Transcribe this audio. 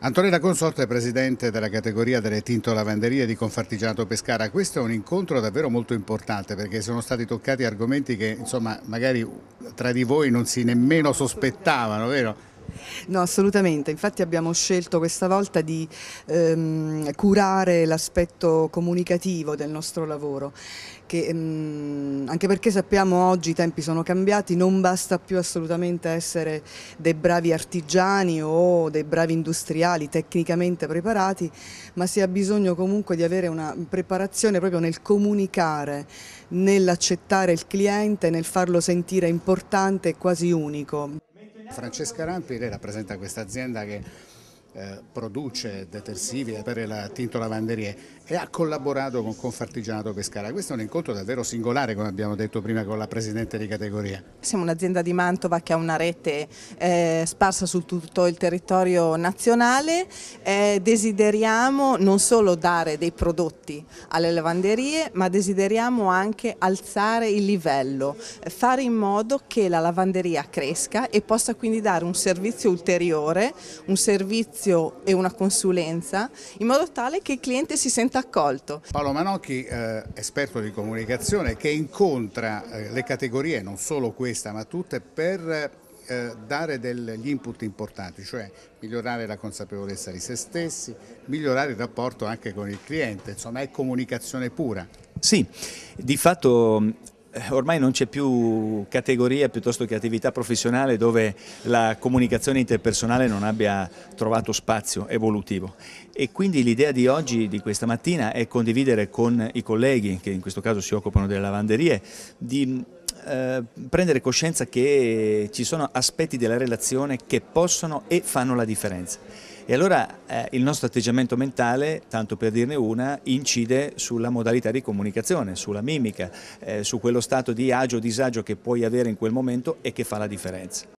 Antonella Consorte presidente della categoria delle tinto lavanderie di Confartigianato Pescara. Questo è un incontro davvero molto importante perché sono stati toccati argomenti che insomma, magari tra di voi non si nemmeno sospettavano, vero? No, assolutamente, infatti abbiamo scelto questa volta di ehm, curare l'aspetto comunicativo del nostro lavoro, che, ehm, anche perché sappiamo oggi i tempi sono cambiati, non basta più assolutamente essere dei bravi artigiani o dei bravi industriali tecnicamente preparati, ma si ha bisogno comunque di avere una preparazione proprio nel comunicare, nell'accettare il cliente, nel farlo sentire importante e quasi unico. Francesca Rampi, lei rappresenta questa azienda che eh, produce detersivi per la Tinto Lavanderie e ha collaborato con Confartigianato Pescara. Questo è un incontro davvero singolare, come abbiamo detto prima con la Presidente di categoria. Siamo un'azienda di Mantova che ha una rete eh, sparsa su tutto il territorio nazionale. Eh, desideriamo non solo dare dei prodotti alle lavanderie, ma desideriamo anche alzare il livello, eh, fare in modo che la lavanderia cresca e possa quindi dare un servizio ulteriore, un servizio servizio e una consulenza in modo tale che il cliente si senta accolto. Paolo Manocchi, eh, esperto di comunicazione, che incontra eh, le categorie, non solo questa ma tutte, per eh, dare degli input importanti, cioè migliorare la consapevolezza di se stessi, migliorare il rapporto anche con il cliente, insomma è comunicazione pura. Sì, di fatto eh, ormai non c'è più categoria piuttosto che attività professionale dove la comunicazione interpersonale non abbia trovato spazio evolutivo e quindi l'idea di oggi, di questa mattina, è condividere con i colleghi che in questo caso si occupano delle lavanderie di eh, prendere coscienza che ci sono aspetti della relazione che possono e fanno la differenza. E allora eh, il nostro atteggiamento mentale, tanto per dirne una, incide sulla modalità di comunicazione, sulla mimica, eh, su quello stato di agio o disagio che puoi avere in quel momento e che fa la differenza.